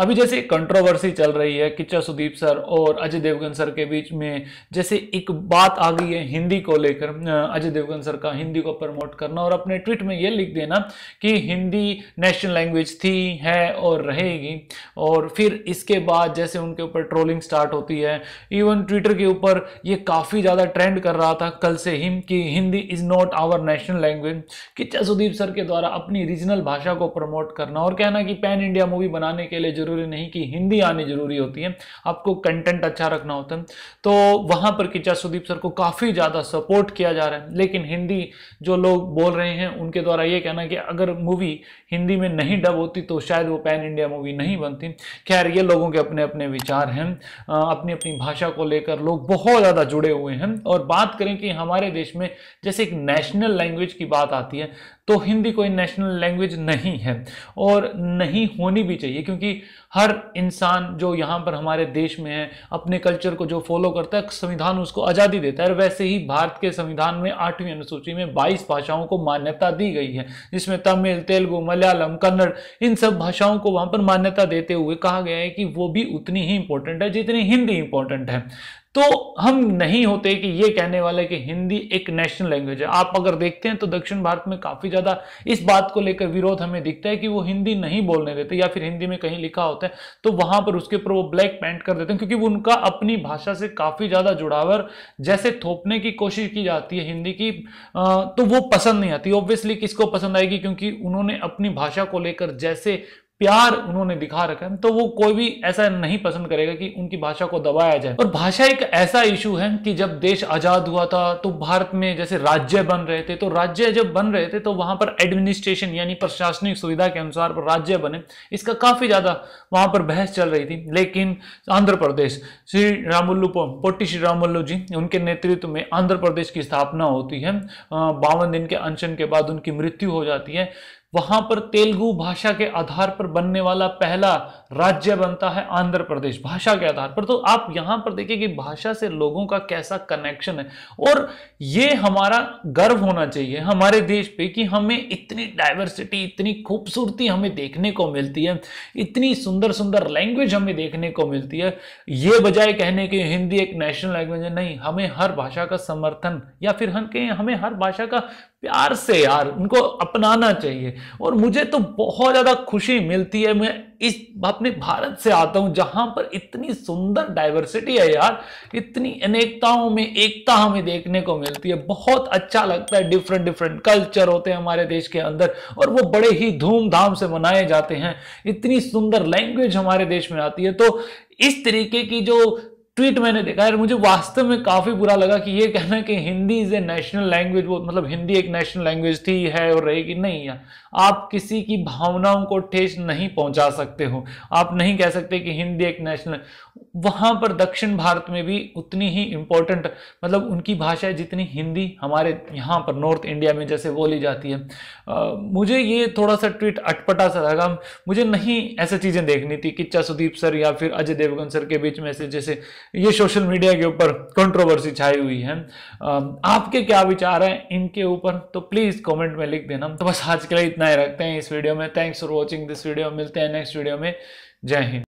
अभी जैसे कंट्रोवर्सी चल रही है किच्चा सुदीप सर और अजय देवगन सर के बीच में जैसे एक बात आ गई है हिंदी को लेकर अजय देवगन सर का हिंदी को प्रमोट करना और अपने ट्वीट में ये लिख देना कि हिंदी नेशनल लैंग्वेज थी है और रहेगी और फिर इसके बाद जैसे उनके ऊपर ट्रोलिंग स्टार्ट होती है इवन ट्विटर के ऊपर ये काफ़ी ज़्यादा ट्रेंड कर रहा था कल से ही कि Hindi is not our national language Kichcha Sudeep sir के द्वारा अपनी रीजनल भाषा को प्रमोट करना और कहना कि पैन इंडिया मूवी बनाने के लिए जरूर जरूरी नहीं कि हिंदी आनी जरूरी होती है आपको कंटेंट अच्छा रखना होता है तो वहां पर किचा सुदीप सर को काफ़ी ज़्यादा सपोर्ट किया जा रहा है लेकिन हिंदी जो लोग बोल रहे हैं उनके द्वारा ये कहना कि अगर मूवी हिंदी में नहीं डब होती तो शायद वो पैन इंडिया मूवी नहीं बनती खैर ये लोगों के अपने अपने विचार हैं अपनी अपनी भाषा को लेकर लोग बहुत ज़्यादा जुड़े हुए हैं और बात करें कि हमारे देश में जैसे एक नेशनल लैंग्वेज की बात आती है तो हिंदी कोई नेशनल लैंग्वेज नहीं है और नहीं होनी भी चाहिए क्योंकि हर इंसान जो यहाँ पर हमारे देश में है अपने कल्चर को जो फॉलो करता है संविधान उसको आज़ादी देता है वैसे ही भारत के संविधान में आठवीं अनुसूची में बाईस भाषाओं को मान्यता दी गई है जिसमें तमिल तेलुगु मलयालम कन्नड़ इन सब भाषाओं को वहाँ पर मान्यता देते हुए कहा गया है कि वो भी उतनी ही इंपॉर्टेंट है जितनी हिंदी इंपॉर्टेंट है तो हम नहीं होते कि ये कहने वाले कि हिंदी एक नेशनल लैंग्वेज है आप अगर देखते हैं तो दक्षिण भारत में काफ़ी ज़्यादा इस बात को लेकर विरोध हमें दिखता है कि वो हिंदी नहीं बोलने देते या फिर हिंदी में कहीं लिखा होता है तो वहां पर उसके ऊपर वो ब्लैक पेंट कर देते हैं क्योंकि वो उनका अपनी भाषा से काफ़ी ज़्यादा जुड़ावर जैसे थोपने की कोशिश की जाती है हिंदी की तो वो पसंद नहीं आती ऑब्वियसली किसको पसंद आएगी क्योंकि उन्होंने अपनी भाषा को लेकर जैसे प्यार उन्होंने दिखा रखा है तो वो कोई भी ऐसा नहीं पसंद करेगा कि उनकी भाषा को दबाया जाए और भाषा एक ऐसा इशू है कि जब देश आजाद हुआ था तो भारत में जैसे राज्य बन रहे थे तो राज्य जब बन रहे थे तो वहां पर एडमिनिस्ट्रेशन यानी प्रशासनिक सुविधा के अनुसार राज्य बने इसका काफी ज्यादा वहां पर बहस चल रही थी लेकिन आंध्र प्रदेश श्री रामुल्लू पोटी श्री रामुल्लू जी उनके नेतृत्व में आंध्र प्रदेश की स्थापना होती है बावन दिन के अनशन के बाद उनकी मृत्यु हो जाती है वहां पर तेलुगु भाषा के आधार पर बनने वाला पहला राज्य बनता है आंध्र प्रदेश भाषा के आधार पर तो आप यहां पर देखिए कि भाषा से लोगों का कैसा कनेक्शन है और ये हमारा गर्व होना चाहिए हमारे देश पे कि हमें इतनी डाइवर्सिटी इतनी खूबसूरती हमें देखने को मिलती है इतनी सुंदर सुंदर लैंग्वेज हमें देखने को मिलती है ये बजाय कहने की हिंदी एक नेशनल लैंग्वेज है नहीं हमें हर भाषा का समर्थन या फिर हम कहें हमें हर भाषा का प्यार से यार उनको अपनाना चाहिए और मुझे तो बहुत ज़्यादा खुशी मिलती है मैं इस अपने भारत से आता हूँ जहाँ पर इतनी सुंदर डाइवर्सिटी है यार इतनी अनेकताओं में एकता हमें देखने को मिलती है बहुत अच्छा लगता है डिफरेंट डिफरेंट कल्चर होते हैं हमारे देश के अंदर और वो बड़े ही धूमधाम से मनाए जाते हैं इतनी सुंदर लैंग्वेज हमारे देश में आती है तो इस तरीके की जो ट्वीट मैंने देखा यार मुझे वास्तव में काफ़ी बुरा लगा कि ये कहना कि Hindi is a national language वो मतलब हिंदी एक नेशनल लैंग्वेज थी है और रहेगी नहीं यार आप किसी की भावनाओं को ठेस नहीं पहुंचा सकते हो आप नहीं कह सकते कि हिंदी एक नेशनल वहाँ पर दक्षिण भारत में भी उतनी ही इम्पोर्टेंट मतलब उनकी भाषा जितनी हिंदी हमारे यहाँ पर नॉर्थ इंडिया में जैसे बोली जाती है आ, मुझे ये थोड़ा सा ट्वीट अटपटा सा लगा मुझे नहीं ऐसी चीज़ें देखनी थी किच्चा सुदीप सर या फिर अजय देवगन सर के बीच में से जैसे ये सोशल मीडिया के ऊपर कंट्रोवर्सी छाई हुई है आपके क्या विचार हैं इनके ऊपर तो प्लीज़ कमेंट में लिख देना तो बस आज के लिए इतना ही रखते हैं इस वीडियो में thanks for watching this video मिलते हैं नेक्स्ट वीडियो में जय हिंद